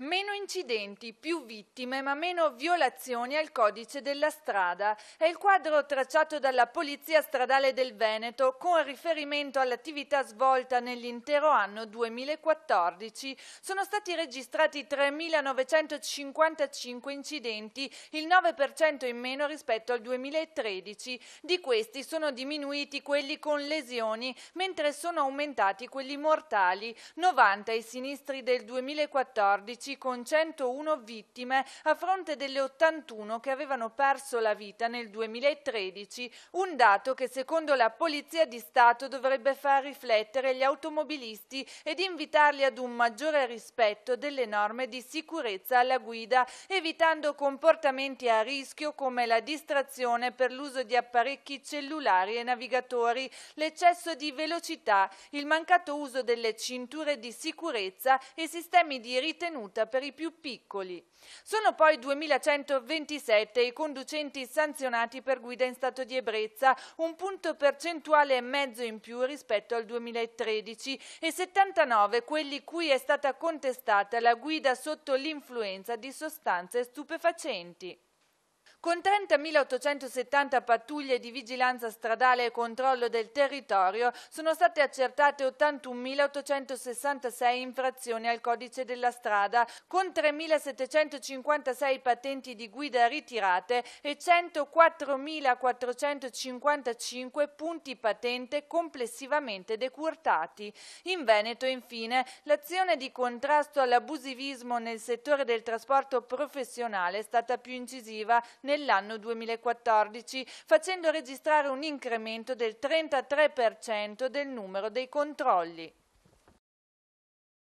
Meno incidenti, più vittime, ma meno violazioni al codice della strada. È il quadro tracciato dalla Polizia Stradale del Veneto con riferimento all'attività svolta nell'intero anno 2014. Sono stati registrati 3.955 incidenti, il 9% in meno rispetto al 2013. Di questi sono diminuiti quelli con lesioni, mentre sono aumentati quelli mortali. 90 i sinistri del 2014 morti con 101 vittime a fronte delle 81 che avevano perso la vita nel 2013, un dato che secondo la Polizia di Stato dovrebbe far riflettere gli automobilisti ed invitarli ad un maggiore rispetto delle norme di sicurezza alla guida, evitando comportamenti a rischio come la distrazione per l'uso di apparecchi cellulari e navigatori, l'eccesso di velocità, il mancato uso delle cinture di sicurezza e sistemi di ritenuta multa per i più piccoli. Sono poi 2127 i conducenti sanzionati per guida in stato di ebbrezza, un punto percentuale e mezzo in più rispetto al 2013 e 79 quelli cui è stata contestata la guida sotto l'influenza di sostanze stupefacenti. Con 30.870 pattuglie di vigilanza stradale e controllo del territorio sono state accertate 81.866 infrazioni al codice della strada, con 3.756 patenti di guida ritirate e 104.455 punti patente complessivamente decurtati. In Veneto, infine, l'azione di contrasto all'abusivismo nel settore del trasporto professionale è stata più incisiva nell'anno 2014, facendo registrare un incremento del 33% del numero dei controlli.